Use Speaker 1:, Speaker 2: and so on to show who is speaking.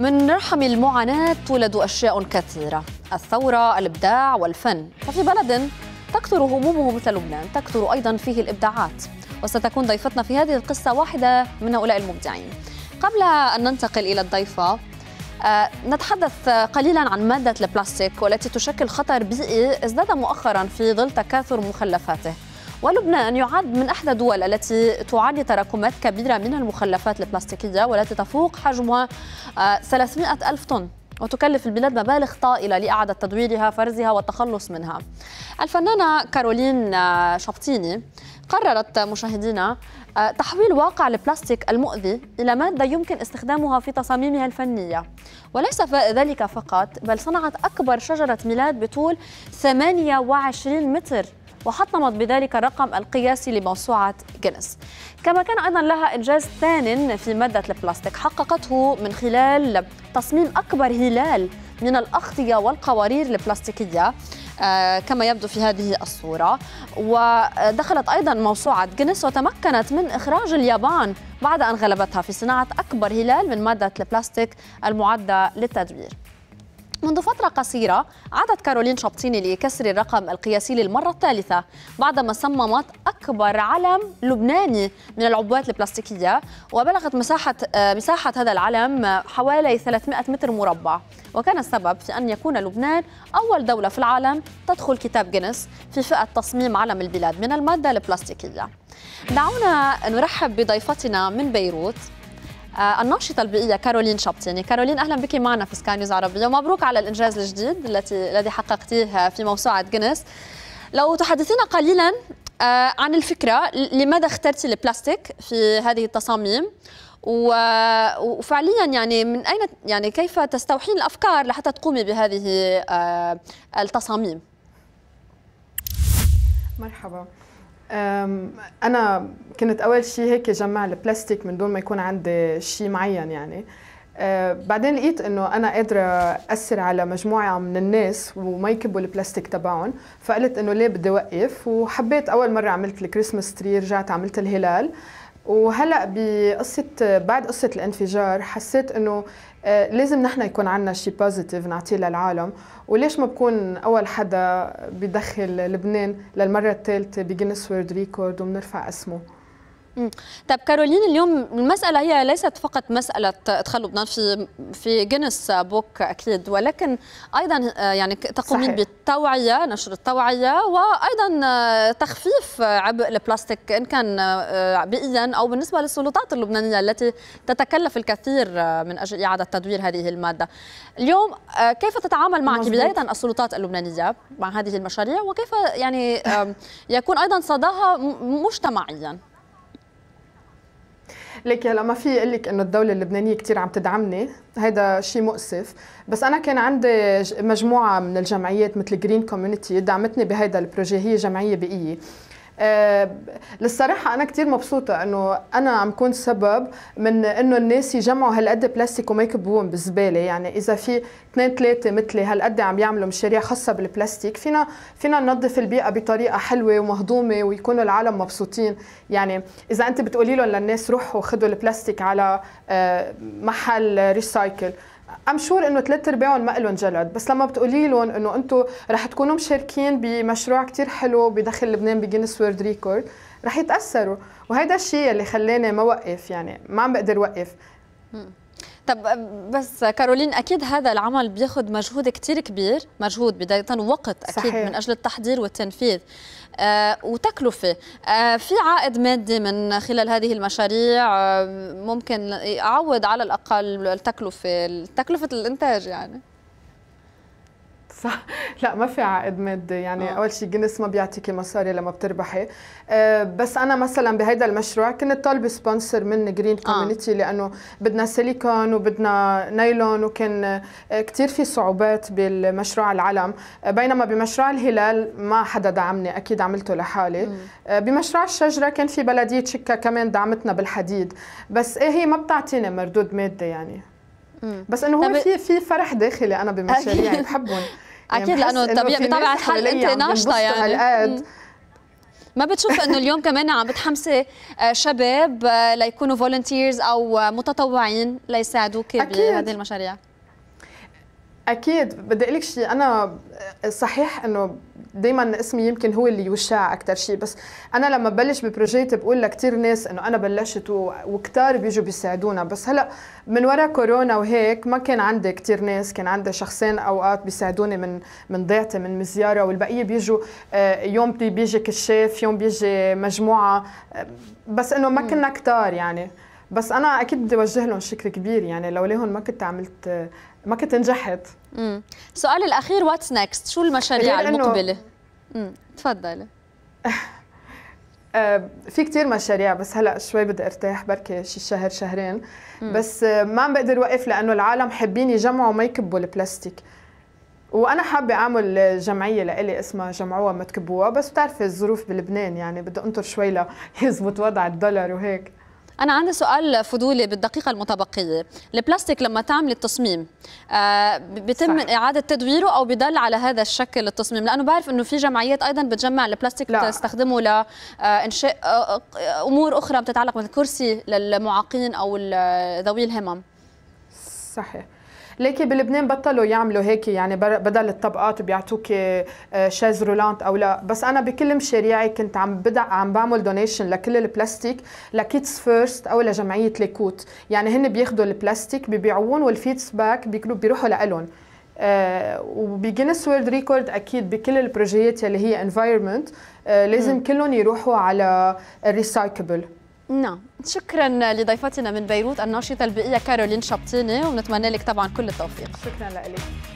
Speaker 1: من رحم المعاناة تولد أشياء كثيرة الثورة الإبداع والفن ففي بلد تكثر همومه مثل لبنان تكثر أيضا فيه الإبداعات وستكون ضيفتنا في هذه القصة واحدة من هؤلاء المبدعين قبل أن ننتقل إلى الضيفة آه، نتحدث قليلا عن مادة البلاستيك والتي تشكل خطر بيئي ازداد مؤخرا في ظل تكاثر مخلفاته ولبنان يعد من أحدى الدول التي تعاني تراكمات كبيرة من المخلفات البلاستيكية والتي تفوق حجمها 300 آه، ألف طن وتكلف البلاد مبالغ طائلة لإعادة تدويرها فرزها والتخلص منها الفنانة كارولين آه، شابتيني قررت مشاهدينا آه، تحويل واقع البلاستيك المؤذي إلى مادة يمكن استخدامها في تصاميمها الفنية وليس ذلك فقط بل صنعت أكبر شجرة ميلاد بطول 28 متر وحطمت بذلك الرقم القياسي لموسوعة جينيس كما كان أيضا لها إنجاز ثان في مادة البلاستيك حققته من خلال تصميم أكبر هلال من الأغطية والقوارير البلاستيكية آه، كما يبدو في هذه الصورة ودخلت أيضا موسوعة جينيس وتمكنت من إخراج اليابان بعد أن غلبتها في صناعة أكبر هلال من مادة البلاستيك المعدة للتدوير منذ فترة قصيرة عادت كارولين شابتيني لكسر الرقم القياسي للمرة الثالثة بعدما صممت أكبر علم لبناني من العبوات البلاستيكية وبلغت مساحة آه، مساحة هذا العلم حوالي 300 متر مربع وكان السبب في أن يكون لبنان أول دولة في العالم تدخل كتاب جينيس في فئة تصميم علم البلاد من المادة البلاستيكية دعونا نرحب بضيفتنا من بيروت آه، الناشطه البيئيه كارولين شبطيني كارولين اهلا بك معنا في سكاي نيوز عربيه ومبروك على الانجاز الجديد التي الذي حققتيه في موسوعه جينيس لو تحدثينا قليلا آه، عن الفكره لماذا اخترتي البلاستيك في هذه التصاميم وفعليا يعني من اين يعني كيف تستوحين الافكار لحتى تقومي بهذه آه،
Speaker 2: التصاميم مرحبا انا كنت اول شيء هيك جمع البلاستيك من دون ما يكون عندي شيء معين يعني أه بعدين لقيت انه انا قادره اثر على مجموعه من الناس وما يكبوا البلاستيك تبعهم فقلت انه ليه بدي اوقف وحبيت اول مره عملت الكريسماس تري رجعت عملت الهلال وهلا بقصه بعد قصه الانفجار حسيت انه آه، لازم نحن يكون عندنا شيء بوزيتيف نعطيه للعالم وليش ما بكون اول حدا بدخل لبنان للمره الثالثه بجينيس وورد ريكورد وبنرفع اسمه
Speaker 1: طب كارولين اليوم المسألة هي ليست فقط مسألة إدخال لبنان في في جينيس بوك أكيد ولكن أيضا آه، يعني تقومين بالتوعية نشر التوعية وأيضا آه، تخفيف عبء البلاستيك إن كان آه، بيئيا أو بالنسبة للسلطات اللبنانية التي تتكلف الكثير من أجل إعادة تدوير هذه المادة اليوم كيف تتعامل معك بداية السلطات اللبنانية مع هذه المشاريع وكيف يعني يكون أيضا صداها مجتمعيا
Speaker 2: لك هلا ما في اقول لك انه الدوله اللبنانيه كثير عم تدعمني هذا شيء مؤسف بس انا كان عندي مجموعه من الجمعيات مثل جرين كوميونيتي دعمتني بهيدا البروجي هي جمعيه بيئيه آه، للصراحه انا كثير مبسوطه انه انا عم كون سبب من انه الناس يجمعوا هالقد بلاستيك وما يكبوهم بالزباله يعني اذا في اثنين ثلاثه مثلي هالقد عم يعملوا مشاريع خاصه بالبلاستيك فينا فينا ننظف البيئه بطريقه حلوه ومهضومه ويكونوا العالم مبسوطين يعني اذا انت بتقولي لهم للناس روحوا خذوا البلاستيك على آه، محل ريسايكل ام شور انه ثلاث ارباعهم ما لهم جلد بس لما بتقولي لهم انه انتم رح تكونوا مشاركين بمشروع كتير حلو بدخل لبنان بجينيس وورد ريكورد رح يتاثروا وهذا الشيء اللي خلاني ما وقف يعني ما عم بقدر وقف
Speaker 1: طب بس كارولين اكيد هذا العمل بياخذ مجهود كثير كبير مجهود بدايه وقت اكيد صحيح. من اجل التحضير والتنفيذ آه وتكلفه آه في عائد مادي من خلال هذه المشاريع آه ممكن يعوض على الاقل التكلفه تكلفه الانتاج يعني
Speaker 2: صح لا ما في عائد مادي يعني أوه. اول شيء جنس ما بيعطيكي مصاري لما بتربحي أه بس انا مثلا بهيدا المشروع كنت طالبه سبونسر من جرين كوميونيتي آه. لانه بدنا سيليكون وبدنا نايلون وكان آه، كثير في صعوبات بالمشروع العلم آه، بينما بمشروع الهلال ما حدا دعمني اكيد عملته لحالي أه بمشروع الشجره كان في بلديه شكا كمان دعمتنا بالحديد بس ايه هي ما بتعطيني مردود مادي يعني بس انه هو في في فرح داخلي انا بمشاريعي بحبهم يعني اكيد لانه بطبيعه الحال انت ناشطه يعني
Speaker 1: ما بتشوف انه اليوم كمان عم بتحمسي آه، شباب آه، ليكونوا فولنتيرز او متطوعين ليساعدوك بهذه المشاريع
Speaker 2: اكيد بدي اقول لك شيء انا صحيح انه دائما اسمي يمكن هو اللي يشاع اكثر شيء بس انا لما ببلش ببروجيت بقول لكثير ناس انه انا بلشت وكثار وكتار بيجوا بيساعدونا بس هلا من وراء كورونا وهيك ما كان عندي كثير ناس كان عندي شخصين اوقات بيساعدوني من من ضيعتي من مزياره والبقيه بيجوا آه، يوم بيجي كشاف يوم بيجي مجموعه بس انه ما كنا كتار يعني بس انا اكيد بدي اوجه لهم شكر كبير يعني لولاهم ما كنت عملت ما كنت نجحت امم
Speaker 1: السؤال الاخير واتس نيكست شو المشاريع المقبله امم تفضلي
Speaker 2: آه، في كتير مشاريع بس هلا شوي بدي ارتاح بركي شي شهر شهرين بس آه، ما عم بقدر وقف لانه العالم حابين يجمعوا ما يكبوا البلاستيك وانا حابه اعمل جمعيه لإلي اسمها جمعوها ما تكبوها بس بتعرفي الظروف بلبنان يعني بدي انطر شوي ليزبط وضع الدولار وهيك أنا عندي سؤال
Speaker 1: فضولي بالدقيقة المتبقية، البلاستيك لما تعمل التصميم آه بتم صح. إعادة تدويره أو بضل على هذا الشكل التصميم؟ لأنه بعرف إنه في جمعيات أيضا بتجمع البلاستيك لا. بتستخدمه لإنشاء آه، آه، آه، أمور أخرى بتتعلق مثل كرسي للمعاقين أو
Speaker 2: ذوي الهمم. صحيح لكن بلبنان بطلوا يعملوا هيك يعني بدل الطبقات بيعطوك شاز رولانت او لا بس انا بكل مشاريعي كنت عم بدع عم بعمل دونيشن لكل البلاستيك لكيتس فيرست او لجمعيه ليكوت يعني هن بياخذوا البلاستيك ببيعوهم والفيدباك بيروحوا لهم آه وبجنس وورلد ريكورد اكيد بكل البروجيات اللي هي انفايرمنت آه لازم كلهم يروحوا على الريسايكبل
Speaker 1: نعم شكرا لضيفتنا من بيروت الناشطه البيئيه كارولين شبطيني ونتمنى لك طبعا كل التوفيق شكرا لك